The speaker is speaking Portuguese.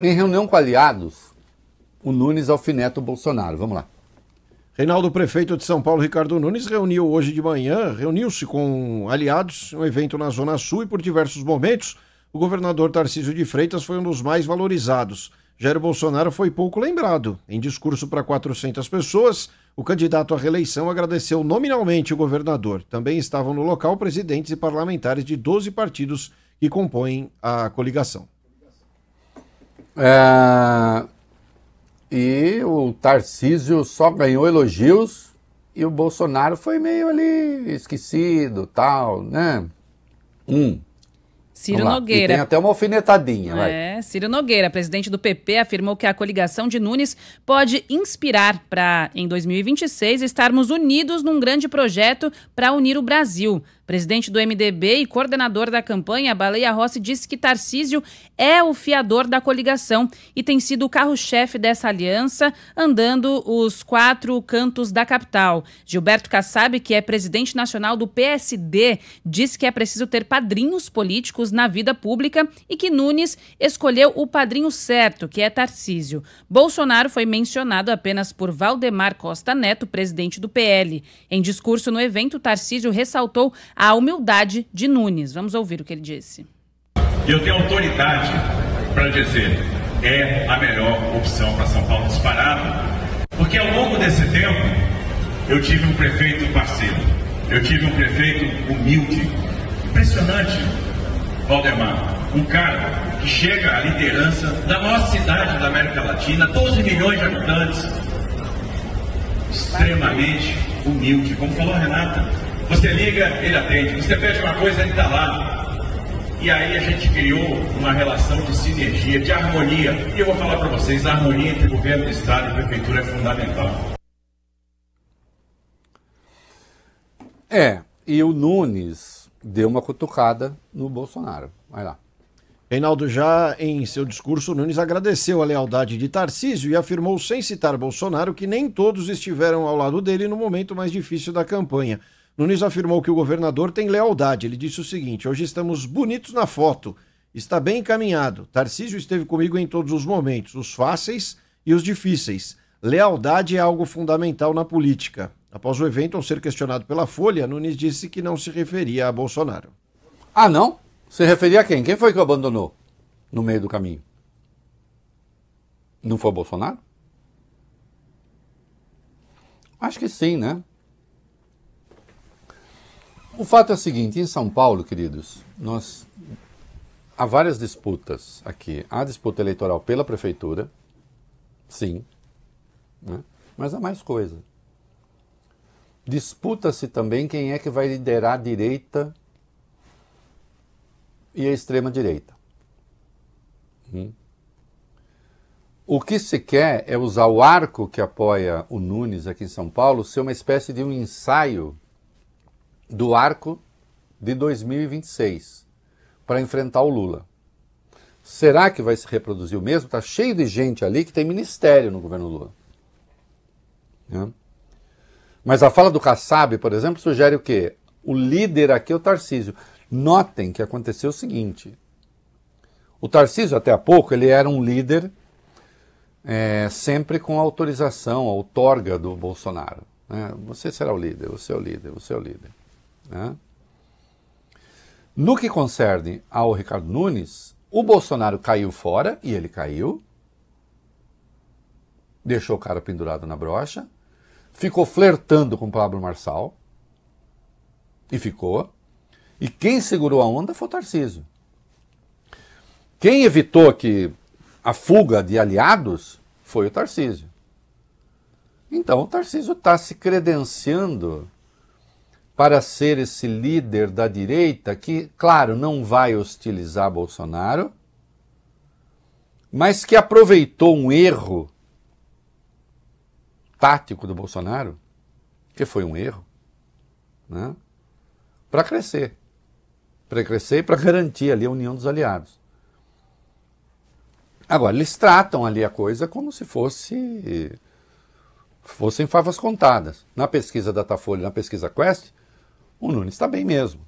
Em reunião com aliados, o Nunes alfineta o Bolsonaro. Vamos lá. Reinaldo, prefeito de São Paulo, Ricardo Nunes, reuniu hoje de manhã, reuniu-se com aliados, um evento na Zona Sul e por diversos momentos, o governador Tarcísio de Freitas foi um dos mais valorizados. Jair Bolsonaro foi pouco lembrado. Em discurso para 400 pessoas, o candidato à reeleição agradeceu nominalmente o governador. Também estavam no local presidentes e parlamentares de 12 partidos que compõem a coligação. É... E o Tarcísio só ganhou elogios e o Bolsonaro foi meio ali esquecido, tal, né? Um. Ciro Nogueira. E tem até uma alfinetadinha, vai. É, Ciro Nogueira, presidente do PP, afirmou que a coligação de Nunes pode inspirar para, em 2026, estarmos unidos num grande projeto para unir o Brasil. Presidente do MDB e coordenador da campanha, Baleia Rossi disse que Tarcísio é o fiador da coligação e tem sido o carro-chefe dessa aliança, andando os quatro cantos da capital. Gilberto Kassab, que é presidente nacional do PSD, disse que é preciso ter padrinhos políticos na vida pública e que Nunes escolheu o padrinho certo, que é Tarcísio. Bolsonaro foi mencionado apenas por Valdemar Costa Neto, presidente do PL. Em discurso no evento, Tarcísio ressaltou a humildade de Nunes. Vamos ouvir o que ele disse. Eu tenho autoridade para dizer é a melhor opção para São Paulo disparado, porque ao longo desse tempo eu tive um prefeito parceiro, eu tive um prefeito humilde, impressionante, Valdemar, um cara que chega à liderança da nossa cidade da América Latina, 12 milhões de habitantes, extremamente humilde, como falou a Renata, você liga, ele atende. Você pede uma coisa, ele está lá. E aí a gente criou uma relação de sinergia, de harmonia. E eu vou falar para vocês, a harmonia entre governo do Estado e prefeitura é fundamental. É, e o Nunes deu uma cutucada no Bolsonaro. Vai lá. Reinaldo, já em seu discurso, Nunes agradeceu a lealdade de Tarcísio e afirmou, sem citar Bolsonaro, que nem todos estiveram ao lado dele no momento mais difícil da campanha. Nunes afirmou que o governador tem lealdade. Ele disse o seguinte: hoje estamos bonitos na foto, está bem encaminhado. Tarcísio esteve comigo em todos os momentos, os fáceis e os difíceis. Lealdade é algo fundamental na política. Após o evento, ao ser questionado pela Folha, Nunes disse que não se referia a Bolsonaro. Ah, não? Se referia a quem? Quem foi que o abandonou no meio do caminho? Não foi Bolsonaro? Acho que sim, né? O fato é o seguinte: em São Paulo, queridos, nós há várias disputas aqui. Há disputa eleitoral pela prefeitura, sim, né? mas há mais coisa. Disputa-se também quem é que vai liderar a direita e a extrema-direita. Hum. O que se quer é usar o arco que apoia o Nunes aqui em São Paulo ser uma espécie de um ensaio do arco de 2026 para enfrentar o Lula. Será que vai se reproduzir o mesmo? Está cheio de gente ali que tem ministério no governo Lula. Né? Mas a fala do Kassab, por exemplo, sugere o quê? O líder aqui é o Tarcísio. Notem que aconteceu o seguinte. O Tarcísio, até há pouco, ele era um líder é, sempre com autorização, outorga do Bolsonaro. Né? Você será o líder, você é o líder, você é o líder. Né? No que concerne ao Ricardo Nunes, o Bolsonaro caiu fora, e ele caiu, deixou o cara pendurado na brocha, ficou flertando com Pablo Marçal, e ficou. E quem segurou a onda foi o Tarcísio. Quem evitou que a fuga de aliados foi o Tarcísio. Então o Tarcísio está se credenciando para ser esse líder da direita que, claro, não vai hostilizar Bolsonaro, mas que aproveitou um erro tático do Bolsonaro, que foi um erro, né, para crescer. Para crescer e para garantir ali a união dos aliados. Agora, eles tratam ali a coisa como se fosse fossem favas contadas. Na pesquisa Datafolha, na pesquisa Quest, o Nunes está bem mesmo.